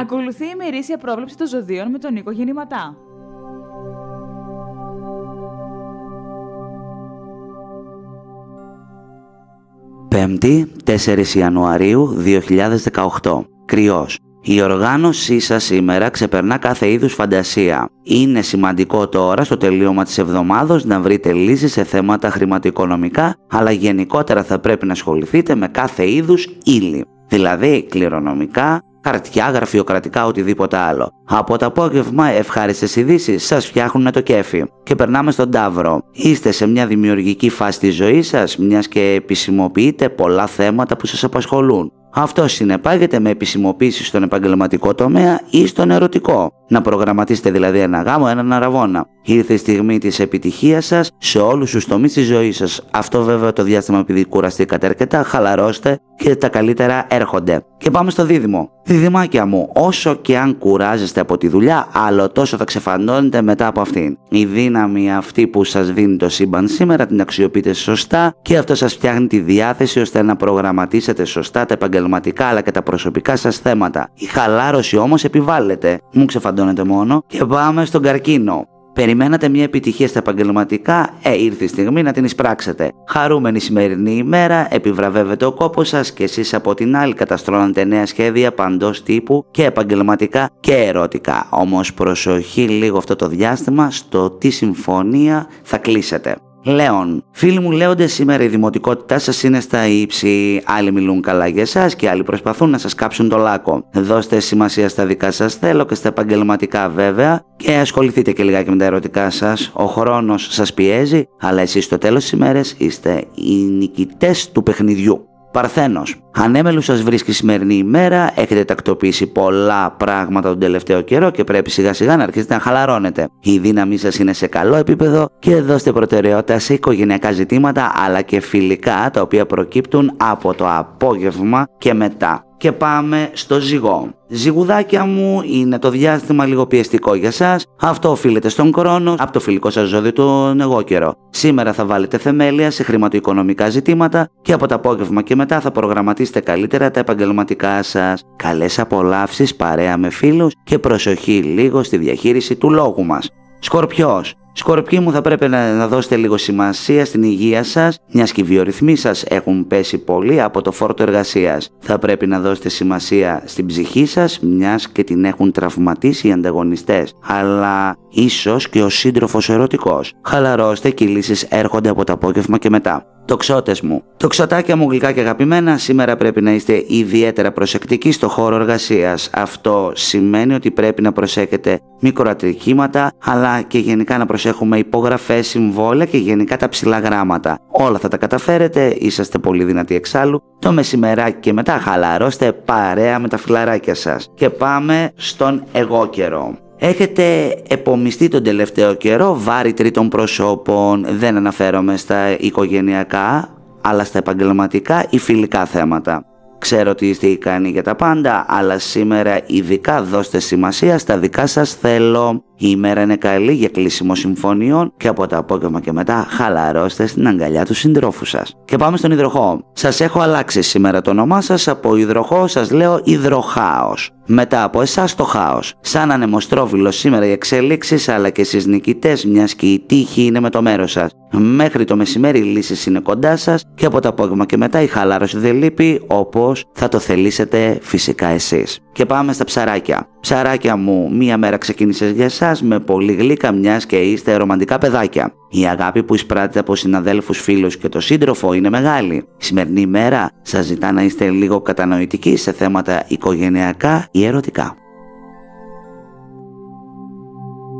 Ακολουθεί η ημερήσια πρόβλεψη των ζωδίων με τον Νίκο Γεννηματά. Πέμπτη, 4 Ιανουαρίου 2018. Κρυός. Η οργάνωσή σας σήμερα ξεπερνά κάθε είδους φαντασία. Είναι σημαντικό τώρα στο τελείωμα της εβδομάδα να βρείτε λύσεις σε θέματα χρηματοοικονομικά, αλλά γενικότερα θα πρέπει να ασχοληθείτε με κάθε είδους ύλη. Δηλαδή κληρονομικά, Καρτιά, γραφειοκρατικά, οτιδήποτε άλλο. Από το απόγευμα, ευχάριστες ειδήσει σας φτιάχνουν το κέφι. Και περνάμε στον Ταύρο. Είστε σε μια δημιουργική φάση της ζωής σας, μιας και επισημοποιείτε πολλά θέματα που σας απασχολούν. Αυτό συνεπάγεται με επισημοποίηση στον επαγγελματικό τομέα ή στον ερωτικό. Να προγραμματίσετε δηλαδή ένα γάμο, έναν αραβόνα. Ήρθε η στιγμή της επιτυχίας σας σε όλους τους τομείς της ζωής σας. Αυτό βέβαια το διάστημα επειδή κουραστήκατε αρκετά, χαλαρώστε και τα καλύτερα έρχονται. Και πάμε στο δίδυμο. Διδυμάκια μου, όσο και αν κουράζεστε από τη δουλειά, άλλο τόσο θα ξεφαντώνετε μετά από αυτήν. Η δύναμη αυτή που σας δίνει το σύμπαν σήμερα την αξιοποιείτε σωστά και αυτό σας φτιάχνει τη διάθεση ώστε να προγραμματίσετε σωστά τα επαγγελματικά επαγγελματικά αλλά και τα προσωπικά σας θέματα. Η χαλάρωση όμως επιβάλλεται. Μου ξεφαντώνετε μόνο. Και πάμε στον καρκίνο. Περιμένατε μια επιτυχία στα επαγγελματικά, ε, ήρθε η στιγμή να την εισπράξετε. Χαρούμενη σημερινή ημέρα, επιβραβεύεται ο κόπος σας και εσείς από την άλλη καταστρώνετε νέα σχέδια παντός τύπου και επαγγελματικά και ερωτικά. Όμως προσοχή λίγο αυτό το διάστημα στο τι συμφωνία θα κλείσετε. Λέων. Φίλοι μου, λέονται σήμερα η δημοτικότητά σας είναι στα ύψη. Άλλοι μιλούν καλά για εσάς και άλλοι προσπαθούν να σας κάψουν το λάκκο. Δώστε σημασία στα δικά σας θέλω και στα επαγγελματικά βέβαια και ασχοληθείτε και λιγάκι με τα ερωτικά σας. Ο χρόνος σας πιέζει, αλλά εσείς στο τέλος της είστε οι νικητές του παιχνιδιού. Παρθένος. Ανέμελου σας βρίσκει η σημερινή ημέρα. Έχετε τακτοποιήσει πολλά πράγματα τον τελευταίο καιρό και πρέπει σιγά σιγά να αρχίσετε να χαλαρώνετε. Η δύναμή σας είναι σε καλό επίπεδο και δώστε προτεραιότητα σε οικογενειακά ζητήματα αλλά και φιλικά τα οποία προκύπτουν από το απόγευμα και μετά και πάμε στο ζυγό. Ζυγουδάκια μου, είναι το διάστημα λίγο πιεστικό για σας. Αυτό οφείλεται στον χρόνο, από το φιλικό σας ζώδιο τον εγώ καιρό. Σήμερα θα βάλετε θεμέλια σε χρηματοοικονομικά ζητήματα και από το απόγευμα και μετά θα προγραμματίσετε καλύτερα τα επαγγελματικά σας. Καλές απολαύσεις, παρέα με φίλους και προσοχή λίγο στη διαχείριση του λόγου μας. Σκορπιός, Σκορπιοί μου θα πρέπει να, να δώσετε λίγο σημασία στην υγεία σας, μιας και οι βιορυθμοί σας έχουν πέσει πολύ από το φόρτο εργασίας. Θα πρέπει να δώσετε σημασία στην ψυχή σας, μιας και την έχουν τραυματίσει οι ανταγωνιστές, αλλά ίσως και ο σύντροφος ερωτικός. Χαλαρώστε και οι λύσεις έρχονται από το απόγευμα και μετά τοξότες μου. Τοξοτάκια μου γλυκά και αγαπημένα, σήμερα πρέπει να είστε ιδιαίτερα προσεκτικοί στο χώρο εργασίας. Αυτό σημαίνει ότι πρέπει να προσέχετε μικροατρικήματα, αλλά και γενικά να προσέχουμε υπογραφές, συμβόλαια και γενικά τα ψηλά γράμματα. Όλα θα τα καταφέρετε, είσαστε πολύ δυνατοί εξάλλου. Το μεσημεράκι και μετά χαλαρώστε παρέα με τα φιλαράκια σας. Και πάμε στον εγώ καιρό. Έχετε επομιστεί τον τελευταίο καιρό βάρη τρίτων προσώπων, δεν αναφέρομαι στα οικογενειακά, αλλά στα επαγγελματικά ή φιλικά θέματα. Ξέρω ότι είστε ικανοί για τα πάντα, αλλά σήμερα ειδικά δώστε σημασία στα δικά σας θέλω. Η ημέρα είναι καλή για κλείσιμο συμφωνιών και από το απόγευμα και μετά χαλαρώστε στην αγκαλιά του συντρόφου σας. Και πάμε στον υδροχό. Σας έχω αλλάξει σήμερα το όνομά σας από υδροχό, σας λέω υδροχάος. Μετά από εσάς το χάος. Σαν ανεμοστρόβιλο σήμερα οι εξελίξεις αλλά και εσείς νικητές, μιας και η τύχη είναι με το μέρος σας. Μέχρι το μεσημέρι οι λύσεις είναι κοντά σας και από το απόγευμα και μετά η χαλάρωση δεν λείπει όπως θα το θελήσετε φυσικά εσείς. Και πάμε στα ψαράκια. Ψαράκια μου, μία μέρα ξεκίνησες για εσάς με πολύ γλύκα και είστε ρομαντικά παιδάκια. Η αγάπη που εισπράττεται από συναδέλφους, φίλους και το σύντροφο είναι μεγάλη. Η σημερινή μέρα σας ζητά να είστε λίγο κατανοητικοί σε θέματα οικογενειακά ή ερωτικά.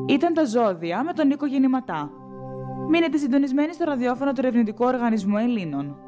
Ήταν τα ζώδια με τον Νίκο Γεννηματά. Μείνετε συντονισμένοι στο ραδιόφωνο του Ερευνητικού Οργανισμού Ελλήνων.